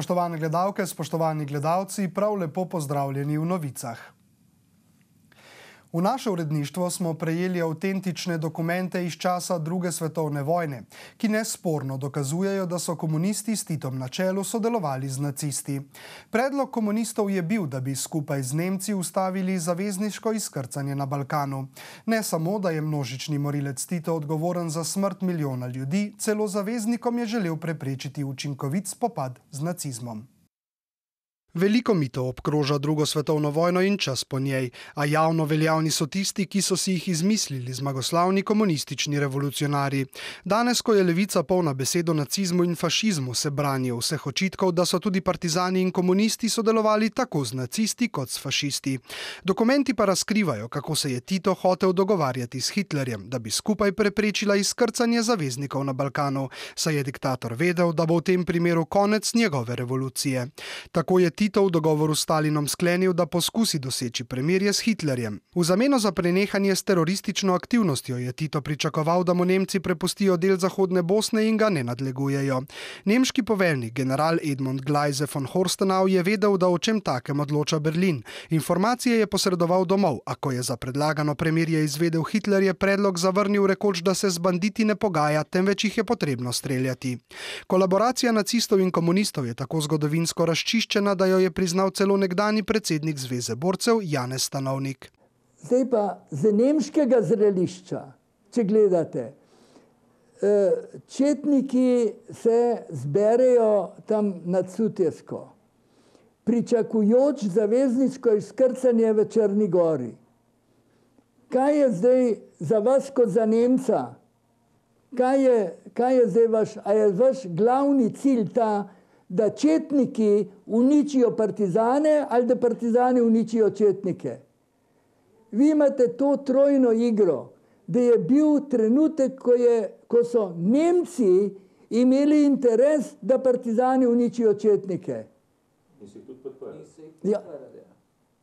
Spoštovane gledalke, spoštovani gledalci, prav lepo pozdravljeni v novicah. V naše uredništvo smo prejeli avtentične dokumente iz časa druge svetovne vojne, ki nesporno dokazujejo, da so komunisti s Titom na čelu sodelovali z nacisti. Predlog komunistov je bil, da bi skupaj z Nemci ustavili zavezniško izkrcanje na Balkanu. Ne samo, da je množični morilec Tito odgovoren za smrt milijona ljudi, celo zaveznikom je želel preprečiti učinkovit spopad z nacizmom. Veliko mitov obkroža drugo svetovno vojno in čas po njej, a javno veljavni so tisti, ki so si jih izmislili zmagoslavni komunistični revolucionari. Danes, ko je levica polna besedo nacizmu in fašizmu, se branijo vseh očitkov, da so tudi partizani in komunisti sodelovali tako z nacisti kot s fašisti. Dokumenti pa razkrivajo, kako se je Tito hotel dogovarjati s Hitlerjem, da bi skupaj preprečila izkrcanje zaveznikov na Balkanu, saj je diktator vedel, da bo v tem primeru konec njegove revolucije. Tako je Tito v dogovoru s Stalinom sklenil, da poskusi doseči premirje s Hitlerjem. V zameno za prenehanje s teroristično aktivnostjo je Tito pričakoval, da mu Nemci prepustijo del Zahodne Bosne in ga ne nadlegujejo. Nemški poveljnik general Edmund Gleise von Horstenau je vedel, da o čem takem odloča Berlin. Informacije je posredoval domov, a ko je za predlagano premirje izvedel Hitler, je predlog zavrnil rekoč, da se z banditi ne pogaja, temveč jih je potrebno streljati. Kolaboracija nacistov in komunistov je tako zgodovinsko razčiščena, da je jo je priznal celo nekdani predsednik Zveze borcev Janez Stanovnik. Zdaj pa z nemškega zrelišča, če gledate, e, četniki se zberejo tam nad Sutjesko, pričakujoč zavezničko izkrcanje v Črni gori. Kaj je zdaj za vas kot za Nemca? Kaj je zdaj vaš, a je vaš glavni cilj ta nemška? da četniki uničijo partizane ali da partizane uničijo četnike. Vi imate to trojno igro, da je bil trenutek, ko so Nemci imeli interes, da partizane uničijo četnike. In si tudi podprl. Ja.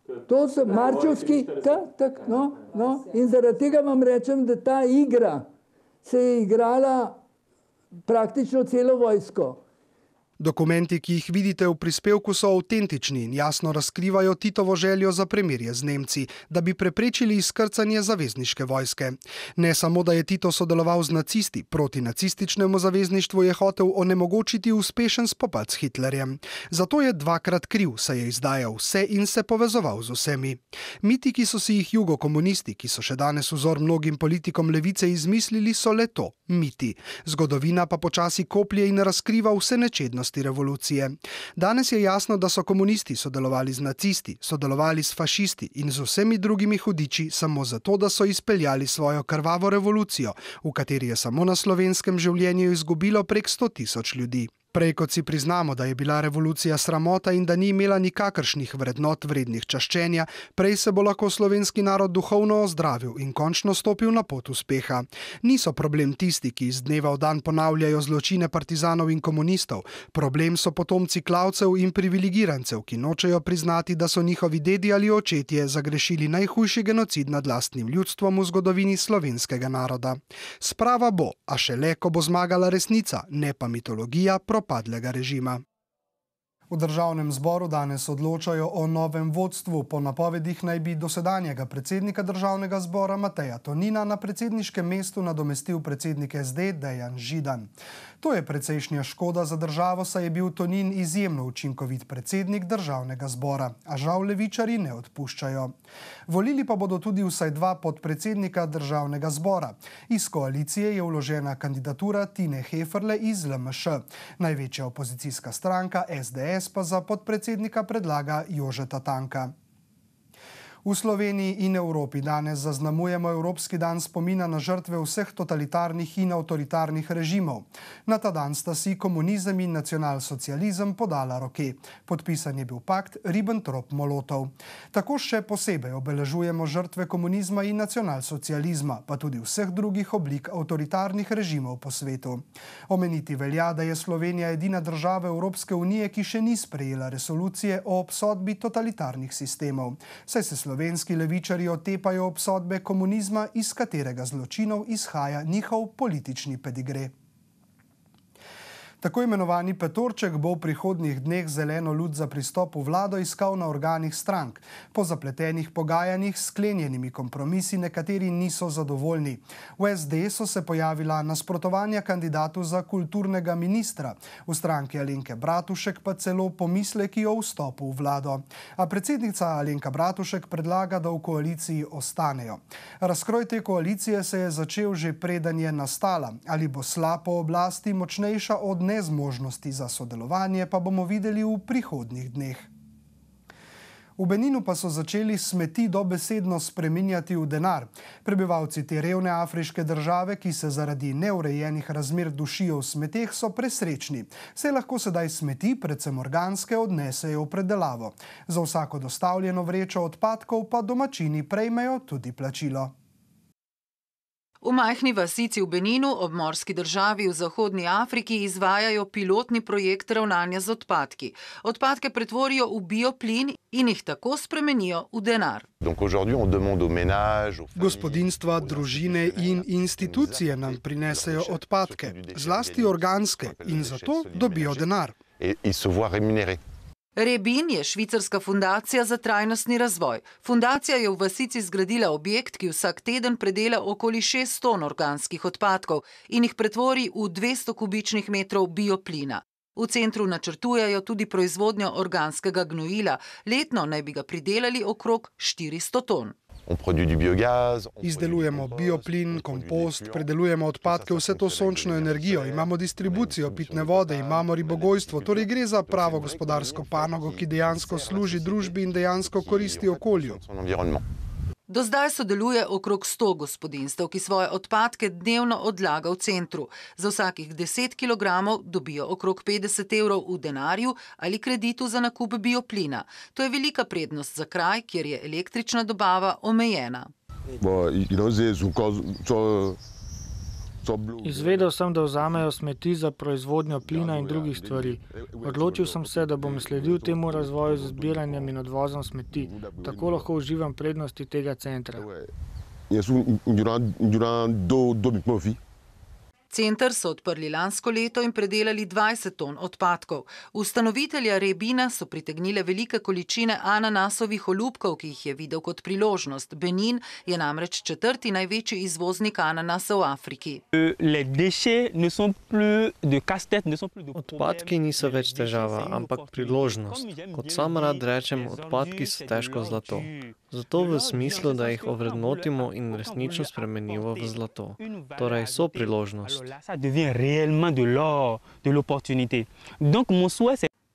Ja. To so marčovski, tako, no, ja, no. in zaradi tega vam rečem, da ta igra se je igrala praktično celo vojsko. In si tudi podprl. Dokumenti, ki jih vidite v prispevku, so avtentični in jasno razkrivajo Titovo željo za premirje z Nemci, da bi preprečili izkrcanje zavezniške vojske. Ne samo, da je Tito sodeloval z nacisti, proti nacističnemu zavezništvu je hotel onemogočiti uspešen spopad s Hitlerjem. Zato je dvakrat kriv, saj je izdajal vse in se povezoval z vsemi. Miti, ki so si jih jugokomunisti, ki so še danes vzor mnogim politikom levice, izmislili, so le to: miti. Zgodovina pa počasi koplje in razkriva vse nečednosti nevarnosti revolucije. Danes je jasno, da so komunisti sodelovali z nacisti, sodelovali s fašisti in z vsemi drugimi hudiči samo zato, da so izpeljali svojo krvavo revolucijo, v kateri je samo na slovenskem življenju izgubilo prek 100 tisoč ljudi. Prej kot si priznamo, da je bila revolucija sramota in da ni imela nikakršnih vrednot vrednih čaščenja, prej se bo lahko slovenski narod duhovno ozdravil in končno stopil na pot uspeha. Niso problem tisti, ki iz dneva v dan ponavljajo zločine partizanov in komunistov, problem so potomci klavcev in privilegirancev, ki nočejo priznati, da so njihovi dedi ali očetje zagrešili najhujši genocid nad lastnim ljudstvom v zgodovini slovenskega naroda. Sprava bo, a šele, ko bo zmagala resnica, ne pa mitologija, propaganda propadlega režima. V državnem zboru danes odločajo o novem vodstvu. Po napovedih naj bi dosedanjega predsednika državnega zbora Mateja Tonina na predsedniškem mestu nadomestil predsednik SD Dejan Židan. To je precejšnja škoda za državo, saj je bil Tonin izjemno učinkovit predsednik državnega zbora, a žal levičari ne odpuščajo. Volili pa bodo tudi vsaj dva podpredsednika državnega zbora. Iz koalicije je vložena kandidatura Tine Heferle iz LMŠ, največja opozicijska stranka SDS. SDS pa za podpredsednika predlaga Jožeta Tanka. V Sloveniji in Evropi danes zaznamujemo Evropski dan spomina na žrtve vseh totalitarnih in avtoritarnih režimov. Na ta dan sta si komunizem in nacionalsocializem podala roke. Podpisan je bil pakt Ribbentrop-Molotov. Tako še posebej obeležujemo žrtve komunizma in nacionalsocializma, pa tudi vseh drugih oblik avtoritarnih režimov po svetu. Omeniti velja, da je Slovenija edina država Evropske unije, ki še ni sprejela resolucije o obsodbi totalitarnih sistemov slovenski levičari otepajo obsodbe komunizma, iz katerega zločinov izhaja njihov politični pedigre. Tako imenovani Petorček bo v prihodnjih dneh zeleno luč za pristop v vlado iskal na organih strank. Po zapletenih pogajanjih s sklenjenimi kompromisi nekateri niso zadovoljni. V SD so se pojavila nasprotovanja kandidatu za kulturnega ministra, v stranki Alenke Bratušek pa celo pomisleki o vstopu v vlado. A predsednica Alenka Bratušek predlaga, da v koaliciji ostanejo. Razkroj te koalicije se je začel že preden je nastala. Ali bo slabo oblasti močnejša od nezmožnosti za sodelovanje pa bomo videli v prihodnih dneh. V Beninu pa so začeli smeti dobesedno spreminjati v denar. Prebivalci te revne afriške države, ki se zaradi neurejenih razmer dušijo v smeteh, so presrečni. Se lahko sedaj smeti, predvsem organske, odnesejo v predelavo. Za vsako dostavljeno vrečo odpadkov pa domačini prejmejo tudi plačilo. V majhni vasici v Beninu, obmorski državi v Zahodnji Afriki, izvajajo pilotni projekt ravnanja z odpadki. Odpadke pretvorijo v bioplin in jih tako spremenijo v denar. Gospodinstva, družine in institucije nam prinesejo odpadke, zlasti organske, in zato dobijo denar. In so vami remunerirani. Rebin je švicarska fundacija za trajnostni razvoj. Fundacija je v vasici zgradila objekt, ki vsak teden predela okoli 6 ton organskih odpadkov in jih pretvori v 200 kubičnih metrov bioplina. V centru načrtujejo tudi proizvodnjo organskega gnojila. Letno naj bi ga pridelali okrog 400 ton. Izdelujemo bioplin, kompost, predelujemo odpadke, vse to sončno energijo, imamo distribucijo pitne vode, imamo ribogojstvo, torej gre za pravo gospodarsko panogo, ki dejansko služi družbi in dejansko koristi okolju. Do zdaj sodeluje okrog 100 gospodinstv, ki svoje odpadke dnevno odlaga v centru. Za vsakih 10 kg dobijo okrog 50 evrov v denarju ali kreditu za nakup bioplina. To je velika prednost za kraj, kjer je električna dobava omejena. Bo, you know, Izvedel sem, da vzamejo smeti za proizvodnjo plina in drugih stvari. Odločil sem se, da bom sledil temu razvoju z zbiranjem in odvozom smeti. Tako lahko uživam prednosti tega centra. Jaz sem jih videl, da so mi pomagali. Centr so odprli lansko leto in predelali 20 ton odpadkov. Ustanovitelja Rebina so pritegnile velike količine ananasovih olupkov, ki jih je videl kot priložnost. Benin je namreč četrti največji izvoznik ananasa v Afriki. Odpadki niso več težava, ampak priložnost. Kot sam rad rečem, odpadki so težko zlato. Zato v smislu, da jih ovrednotimo in resnično spremenimo v zlato. Torej, so priložnost.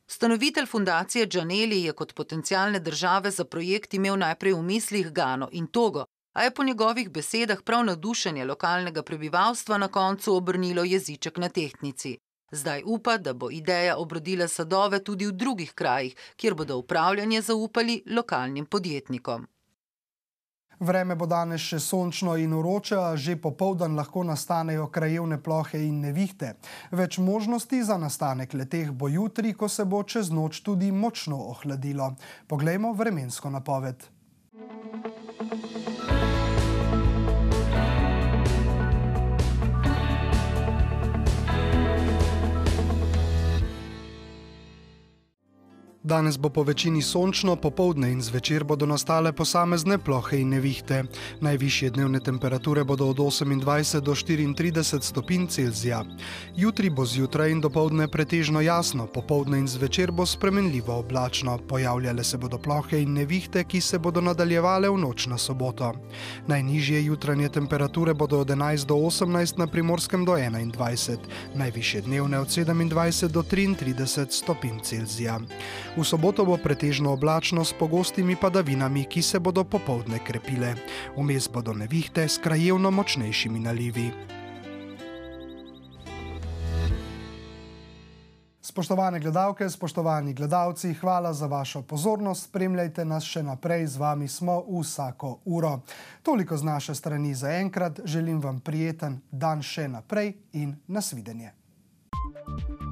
Stanovitelj fundacije Džaneli je kot potencijalne države za projekt imel najprej v mislih Gano in Togo, a je po njegovih besedah prav nadušenje lokalnega prebivalstva na koncu obrnilo jeziček na tehtnici. Zdaj upa, da bo ideja obrodila sadove tudi v drugih krajih, kjer bodo upravljanje zaupali lokalnim podjetnikom. Vreme bo danes še sončno in uroče, a že popovdan lahko nastanejo krajevne plohe in nevihte. Več možnosti za nastanek leteh bo jutri, ko se bo čez noč tudi močno ohladilo. Poglejmo vremensko napoved. Muzika. Danes bo po večini sončno, popovdne in zvečer bodo nastale posamezne plohe in nevihte. Najvišje dnevne temperature bodo od 28 do 34 stopinj Celzija. Jutri bo zjutraj in dopoledne pretežno jasno, popovdne in zvečer bo spremenljivo oblačno, pojavljale se bodo plohe in nevihte, ki se bodo nadaljevale v noč na soboto. Najnižje jutranje temperature bodo od 11 do 18 na primorskem do 21, najvišje dnevne od 27 do 33 stopinj Celzija. V soboto bo pretežno oblačno s pogostimi padavinami, ki se bodo popovdne krepile. Vmes bodo nevihte s krajevno močnejšimi nalivi. Spoštovane gledalke, spoštovani gledalci, hvala za vašo pozornost. Spremljajte nas še naprej, z vami smo vsako uro. Toliko z naše strani za enkrat, želim vam prijeten dan še naprej in nasvidenje. thank you